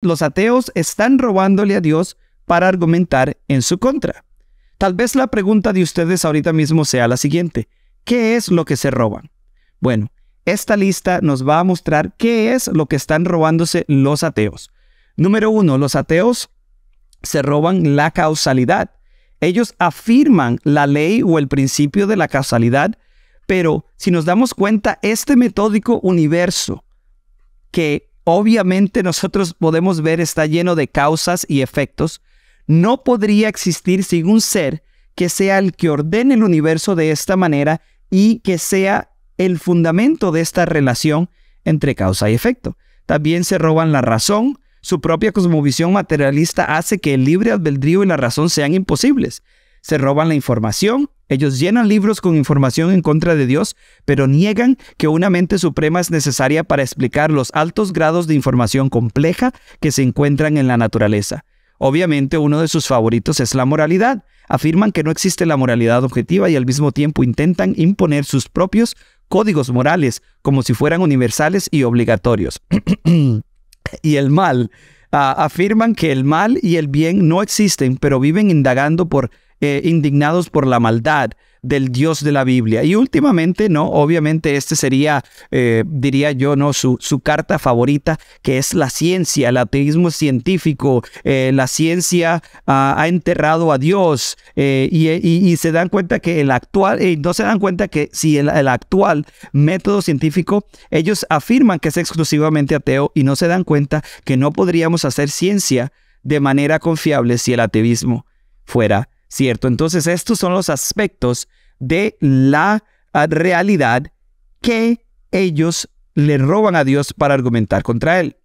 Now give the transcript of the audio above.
los ateos están robándole a Dios para argumentar en su contra. Tal vez la pregunta de ustedes ahorita mismo sea la siguiente. ¿Qué es lo que se roban? Bueno, esta lista nos va a mostrar qué es lo que están robándose los ateos. Número uno, los ateos se roban la causalidad. Ellos afirman la ley o el principio de la causalidad, pero si nos damos cuenta, este metódico universo que obviamente nosotros podemos ver está lleno de causas y efectos, no podría existir sin un ser que sea el que ordene el universo de esta manera y que sea el fundamento de esta relación entre causa y efecto. También se roban la razón, su propia cosmovisión materialista hace que el libre albedrío y la razón sean imposibles. Se roban la información, ellos llenan libros con información en contra de Dios, pero niegan que una mente suprema es necesaria para explicar los altos grados de información compleja que se encuentran en la naturaleza. Obviamente uno de sus favoritos es la moralidad. Afirman que no existe la moralidad objetiva y al mismo tiempo intentan imponer sus propios códigos morales como si fueran universales y obligatorios. y el mal. Ah, afirman que el mal y el bien no existen, pero viven indagando por eh, indignados por la maldad del Dios de la Biblia. Y últimamente, no, obviamente este sería, eh, diría yo, no, su, su, carta favorita, que es la ciencia, el ateísmo científico. Eh, la ciencia ah, ha enterrado a Dios y, se dan cuenta que el actual, no se dan cuenta que si el, el, actual método científico, ellos afirman que es exclusivamente ateo y no se dan cuenta que no podríamos hacer ciencia de manera confiable si el ateísmo fuera ¿cierto? Entonces estos son los aspectos de la ah, realidad que ellos le roban a Dios para argumentar contra él.